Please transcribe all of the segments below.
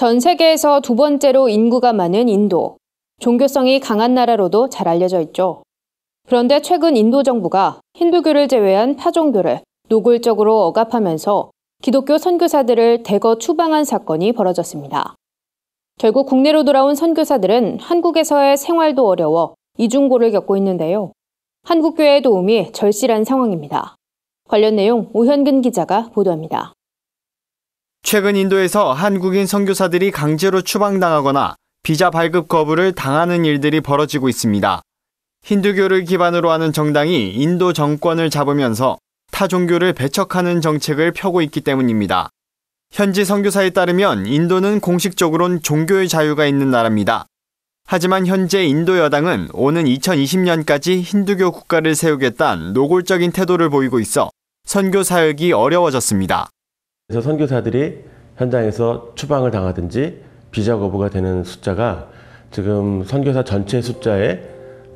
전 세계에서 두 번째로 인구가 많은 인도. 종교성이 강한 나라로도 잘 알려져 있죠. 그런데 최근 인도 정부가 힌두교를 제외한 파종교를 노골적으로 억압하면서 기독교 선교사들을 대거 추방한 사건이 벌어졌습니다. 결국 국내로 돌아온 선교사들은 한국에서의 생활도 어려워 이중고를 겪고 있는데요. 한국교회의 도움이 절실한 상황입니다. 관련 내용 오현근 기자가 보도합니다. 최근 인도에서 한국인 선교사들이 강제로 추방당하거나 비자 발급 거부를 당하는 일들이 벌어지고 있습니다. 힌두교를 기반으로 하는 정당이 인도 정권을 잡으면서 타 종교를 배척하는 정책을 펴고 있기 때문입니다. 현지 선교사에 따르면 인도는 공식적으론 종교의 자유가 있는 나라입니다. 하지만 현재 인도 여당은 오는 2020년까지 힌두교 국가를 세우겠다는 노골적인 태도를 보이고 있어 선교 사역이 어려워졌습니다. 그래서 선교사들이 현장에서 추방을 당하든지 비자 거부가 되는 숫자가 지금 선교사 전체 숫자의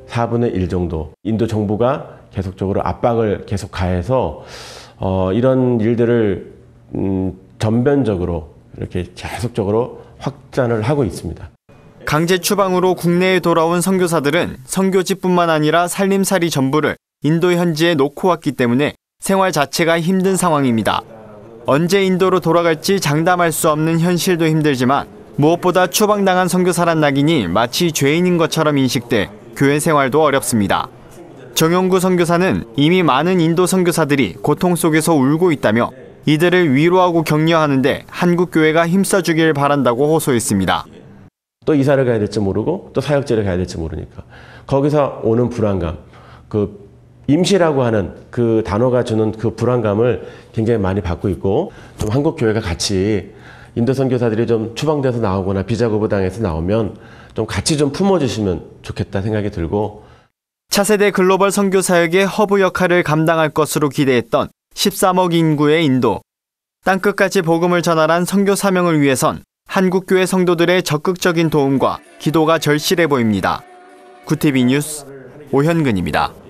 4분의 1 정도 인도 정부가 계속적으로 압박을 계속 가해서 어, 이런 일들을 음, 전면적으로 이렇게 계속적으로 확산을 하고 있습니다. 강제 추방으로 국내에 돌아온 선교사들은 선교지뿐만 아니라 살림살이 전부를 인도 현지에 놓고 왔기 때문에 생활 자체가 힘든 상황입니다. 언제 인도로 돌아갈지 장담할 수 없는 현실도 힘들지만 무엇보다 추방당한 선교사란 낙인이 마치 죄인인 것처럼 인식돼 교회 생활도 어렵습니다. 정용구 선교사는 이미 많은 인도 선교사들이 고통 속에서 울고 있다며 이들을 위로하고 격려하는데 한국 교회가 힘써주길 바란다고 호소했습니다. 또 이사를 가야 될지 모르고 또 사역지를 가야 될지 모르니까 거기서 오는 불안감, 그 임시라고 하는 그 단어가 주는 그 불안감을 굉장히 많이 받고 있고 좀 한국 교회가 같이 인도 선교사들이 좀 추방돼서 나오거나 비자거부 당해서 나오면 좀 같이 좀 품어주시면 좋겠다 생각이 들고 차세대 글로벌 선교 사역의 허브 역할을 감당할 것으로 기대했던 13억 인구의 인도 땅끝까지 복음을 전하란 선교 사명을 위해선 한국교회 성도들의 적극적인 도움과 기도가 절실해 보입니다. 구티비 뉴스 오현근입니다.